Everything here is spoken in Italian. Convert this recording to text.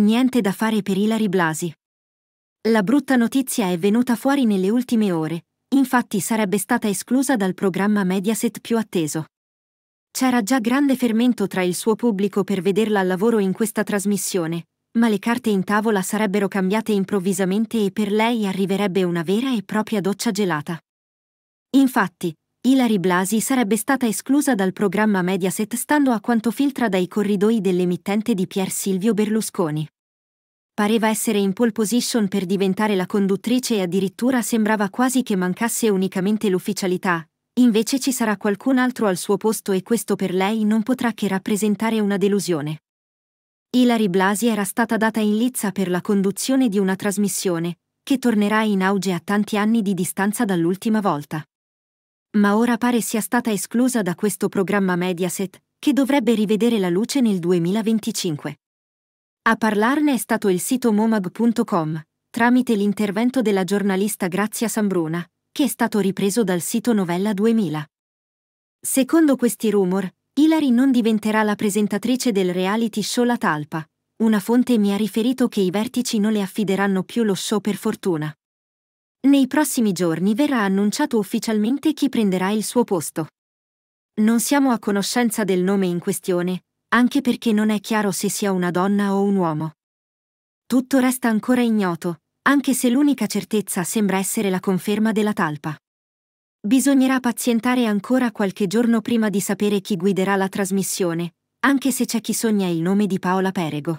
Niente da fare per Ilari Blasi. La brutta notizia è venuta fuori nelle ultime ore, infatti sarebbe stata esclusa dal programma Mediaset più atteso. C'era già grande fermento tra il suo pubblico per vederla al lavoro in questa trasmissione, ma le carte in tavola sarebbero cambiate improvvisamente e per lei arriverebbe una vera e propria doccia gelata. Infatti, Ilari Blasi sarebbe stata esclusa dal programma Mediaset stando a quanto filtra dai corridoi dell'emittente di Pier Silvio Berlusconi. Pareva essere in pole position per diventare la conduttrice e addirittura sembrava quasi che mancasse unicamente l'ufficialità, invece ci sarà qualcun altro al suo posto e questo per lei non potrà che rappresentare una delusione. Ilari Blasi era stata data in lizza per la conduzione di una trasmissione, che tornerà in auge a tanti anni di distanza dall'ultima volta ma ora pare sia stata esclusa da questo programma Mediaset, che dovrebbe rivedere la luce nel 2025. A parlarne è stato il sito momag.com, tramite l'intervento della giornalista Grazia Sambruna, che è stato ripreso dal sito Novella 2000. Secondo questi rumor, Hilary non diventerà la presentatrice del reality show La Talpa. Una fonte mi ha riferito che i vertici non le affideranno più lo show per fortuna. Nei prossimi giorni verrà annunciato ufficialmente chi prenderà il suo posto. Non siamo a conoscenza del nome in questione, anche perché non è chiaro se sia una donna o un uomo. Tutto resta ancora ignoto, anche se l'unica certezza sembra essere la conferma della talpa. Bisognerà pazientare ancora qualche giorno prima di sapere chi guiderà la trasmissione, anche se c'è chi sogna il nome di Paola Perego.